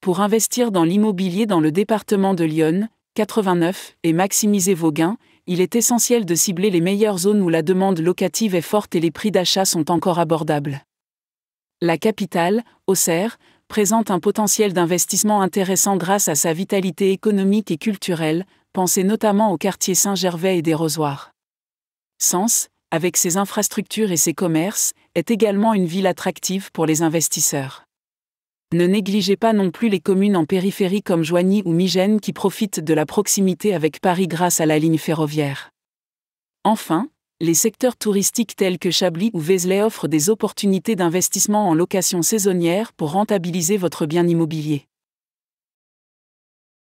pour investir dans l'immobilier dans le département de Lyon, 89, et maximiser vos gains, il est essentiel de cibler les meilleures zones où la demande locative est forte et les prix d'achat sont encore abordables. La capitale, Auxerre, présente un potentiel d'investissement intéressant grâce à sa vitalité économique et culturelle, pensez notamment au quartier Saint-Gervais et des Rosoirs. Sens, avec ses infrastructures et ses commerces, est également une ville attractive pour les investisseurs. Ne négligez pas non plus les communes en périphérie comme Joigny ou Migène qui profitent de la proximité avec Paris grâce à la ligne ferroviaire. Enfin, les secteurs touristiques tels que Chablis ou Vézelay offrent des opportunités d'investissement en location saisonnière pour rentabiliser votre bien immobilier.